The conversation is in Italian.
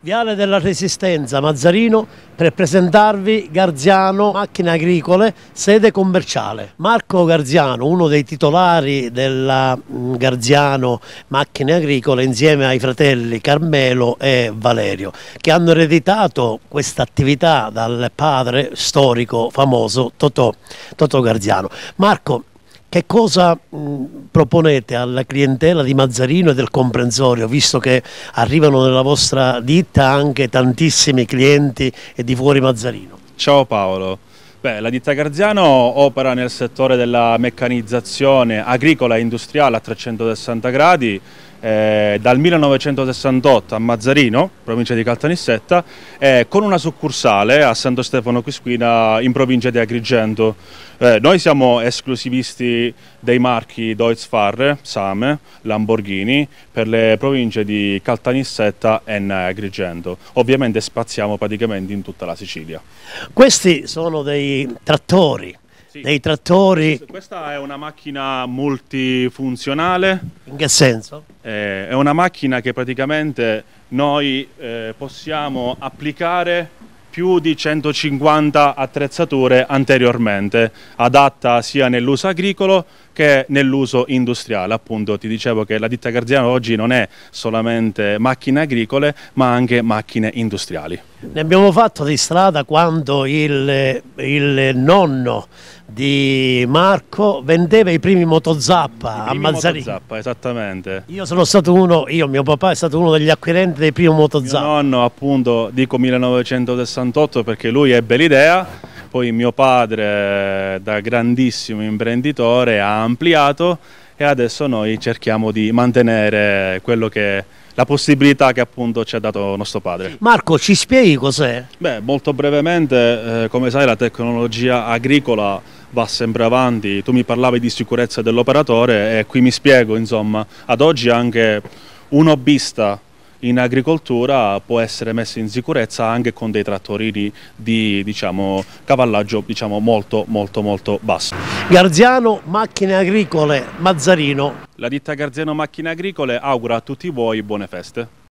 Viale della Resistenza, Mazzarino, per presentarvi Garziano Macchine Agricole, sede commerciale. Marco Garziano, uno dei titolari della mm, Garziano Macchine Agricole, insieme ai fratelli Carmelo e Valerio, che hanno ereditato questa attività dal padre storico famoso Totò, Garziano. Marco, che cosa mh, proponete alla clientela di Mazzarino e del comprensorio, visto che arrivano nella vostra ditta anche tantissimi clienti e di fuori Mazzarino? Ciao Paolo. Beh, la ditta Garziano opera nel settore della meccanizzazione agricola e industriale a 360 gradi eh, dal 1968 a Mazzarino, provincia di Caltanissetta, eh, con una succursale a Santo Stefano Quisquina in provincia di Agrigento. Eh, noi siamo esclusivisti dei marchi Deutz Farre, Same, Lamborghini per le province di Caltanissetta e Agrigento. Ovviamente spaziamo praticamente in tutta la Sicilia. Questi sono dei trattori sì. dei trattori. Questa è una macchina multifunzionale. In che senso? Eh, è una macchina che praticamente noi eh, possiamo applicare più di 150 attrezzature anteriormente, adatta sia nell'uso agricolo che nell'uso industriale. Appunto ti dicevo che la ditta Garziano oggi non è solamente macchine agricole, ma anche macchine industriali. Ne abbiamo fatto di strada quando il, il nonno di Marco vendeva i primi motozappa I primi a Mazzarino. Motozappa, esattamente. Io sono stato uno, io, mio papà è stato uno degli acquirenti dei primi motozappa. Mio nonno, appunto, dico 1968 perché lui ebbe l'idea, poi mio padre, da grandissimo imprenditore, ha ampliato e adesso noi cerchiamo di mantenere quello che la possibilità che appunto ci ha dato nostro padre. Marco, ci spieghi cos'è? Beh, molto brevemente, eh, come sai, la tecnologia agricola va sempre avanti. Tu mi parlavi di sicurezza dell'operatore e qui mi spiego, insomma, ad oggi anche un hobbista in agricoltura può essere messo in sicurezza anche con dei trattorini di diciamo, cavallaggio diciamo, molto molto molto basso. Garziano Macchine Agricole Mazzarino. La ditta Garziano Macchine Agricole augura a tutti voi buone feste.